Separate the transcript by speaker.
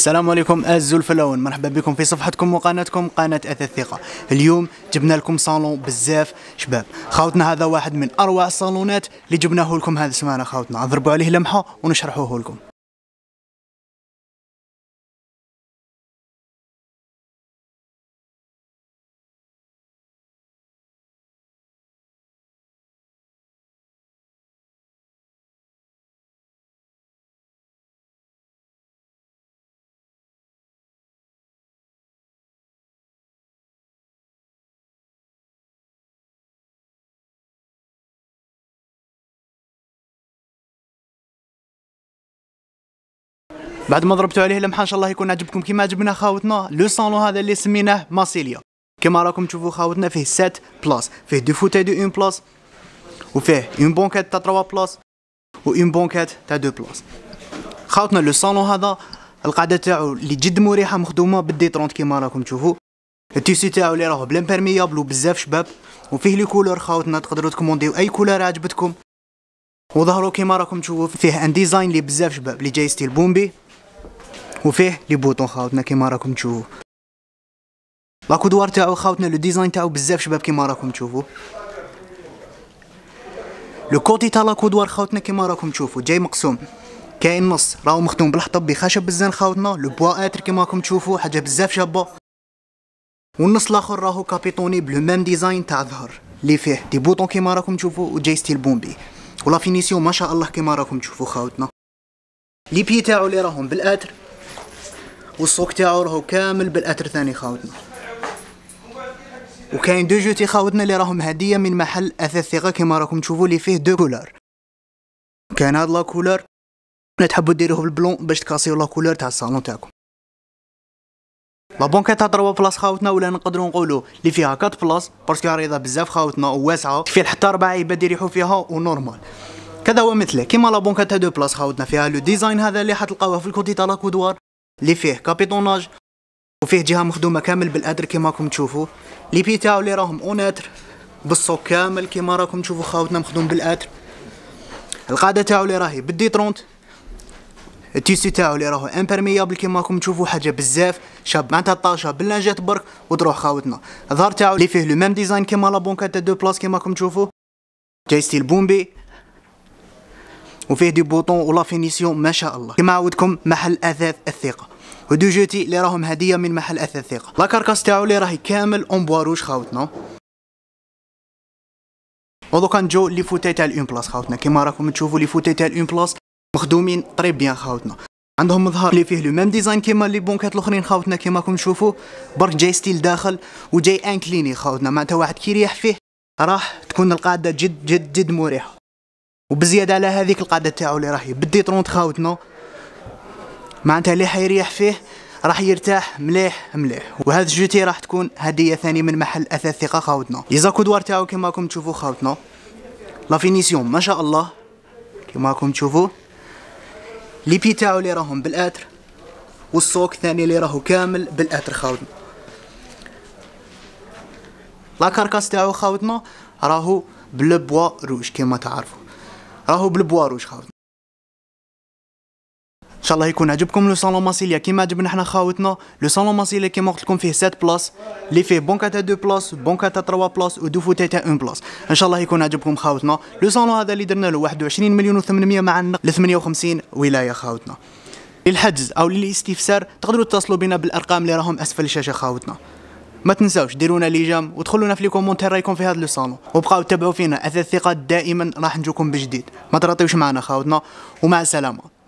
Speaker 1: السلام عليكم الزلفلون مرحبا بكم في صفحتكم وقناتكم قناة أثاث الثقة اليوم جبنا لكم صالون بزاف شباب خاوتنا هذا واحد من أروع الصالونات اللي جبناه لكم هذا السمانة خاوتنا نضربوا عليه لمحة ونشرحوه لكم بعد ما ضربتوا عليه لمحه ان شاء الله يكون عجبكم كيما عجبنا خاوتنا لو صالون هذا اللي سميناه ماسيليا كما راكم تشوفوا خاوتنا فيه 7 بلاص فيه دو فوتاي دو اون بلاص وفيه اون بونكات تاع 3 بلاص و اون بونكات تاع 2 بلاص خاوتنا لو صالون هذا القاعده تاعو اللي جد مريحه مخدومه بالديترونت كيما راكم تشوفوا التيسي تاعو اللي راهو بلان بيرميابل وبزاف شباب وفيه لي كولور خاوتنا تقدروا تكومونديو اي كولور عجبتكم وظهروا كيما راكم تشوفوا فيه ان ديزاين اللي بزاف شباب اللي جاي ستيل بومبي وفيه لي بوطون خاوتنا كيما راكم تشوفوا لاكودوار تاعو خاوتنا لو ديزاين تاعو بزاف شباب كيما راكم تشوفوا لو كوتي تاع لاكودوار خاوتنا كيما راكم تشوفوا جاي مقسوم كاين نص راهو مخدوم بالحطب بخشب بزاف خاوتنا لو بوا اتر كيما راكم تشوفوا حاجه بزاف شابه والنص الاخر راهو كابيتوني بلو ميم ديزاين تاع ظهر لي فيه دي بوطون كيما راكم تشوفوا وجاي ستيل بومبي ولا فينيسيون ما شاء الله كيما راكم تشوفوا خاوتنا لي بي تاعو لي راهم بالاتر والسوق تاعو راهو كامل بالاثر ثاني خاوتنا وكاين دو جوتي خاوتنا اللي راهم هديه من محل اثاث ثقه كما راكم تشوفوا اللي فيه دو كولور كان هاد لا لا تحبوا ديروه بالبلون باش تكاسيو لا كولور تاع الصالون تاعكم لا بونكا تاع 3 بلاص خاوتنا ولا نقدروا نقولوا اللي فيها 4 بلاص باسكو عريضه بزاف خاوتنا وواسعه في حتى اربع عباد يريحوا فيها ونورمال كذا هو مثله كيما لا بونكا تاع دو بلاص خاوتنا فيها لو ديزاين هذا اللي حتلقاوه في الكوتي تاع لا كودوار اللي فيه كابيطوناج وفيه جهه مخدومه كامل بالادر كما راكم تشوفوا لي بيتا اللي راهم اونتر بالصو كامل كما راكم تشوفوا خاوتنا مخدوم بالادر القاده تاعو اللي راهي بدي ترونت التيسي تاعو اللي راهو امبرميابل كيما راكم تشوفوا حاجه بزاف شاب معناتها طاشه باللانجات برك وتروح خاوتنا الظهر تاعو اللي فيه لو ميم ديزاين كيما لا بونكا تاع دو بلاص كيما راكم تشوفوا جاي ستيل بومبي وفيه دي بوطون ولا فينيسيون ما شاء الله كما عودكم محل اثاث الثقه ودو جوتي اللي راهم هديه من محل اثاث الثقه لا كاركاس تاعو اللي راهي كامل اون اونبواروج خاوتنا ودوكا نجو لي فوتاي تاع الاون بلاص خاوتنا كما راكم تشوفوا لي فوتاي تاع الاون بلاص مخدومين طري بيان خاوتنا عندهم مظهر اللي فيه لو ميم ديزاين كيما لي بونكات الاخرين خاوتنا كيما راكم تشوفوا برك جاي ستيل داخل وجاي انكليني خاوتنا معناتها واحد كي يريح فيه راح تكون القاعده جد جد جد مريحه وبزياده على هذيك القاعده تاعو اللي راهي بدي طرونت خاوتنا معناتها اللي حيريح فيه راح يرتاح مليح مليح وهذا الجوتي راح تكون هديه ثاني من محل اثاث ثقه خاوتنا يزاكو دوار تاعو كما راكم تشوفوا خاوتنا لا فينيسيون ما شاء الله كما راكم تشوفوا لي بي تاعو اللي راهم بالاتر والسوك ثاني اللي راهو كامل بالاتر خاوتنا لا كاركاس تاعو خاوتنا راهو بلو بوا روج كما تعرفوا راهو بالبوار واش خاوتنا ان شاء الله يكون عجبكم لو صالون ماسيليا كيما عجبنا حنا خاوتنا لو صالون ماسيليا كيما قلت لكم فيه 7 بلاص اللي فيه بونكا تاع 2 بلاص بونكا تاع 3 بلاص ودو فوتي تاع 1 بلاص ان شاء الله يكون عجبكم خاوتنا لو صالون هذا اللي درنا له 21 مليون و800 مع النقل ل 58 ولايه خاوتنا للحجز او للاستفسار تقدروا تتصلوا بنا بالارقام اللي راهم اسفل الشاشه خاوتنا ما تنساوش ديرونا لي جام ودخلونا في لي كومونتير رايكم في هذا لو صالون وبقاو تابعوا فينا اثاث ثقه دائما راح نجوكم بجديد ما تراطيوش معنا خاوتنا ومع السلامه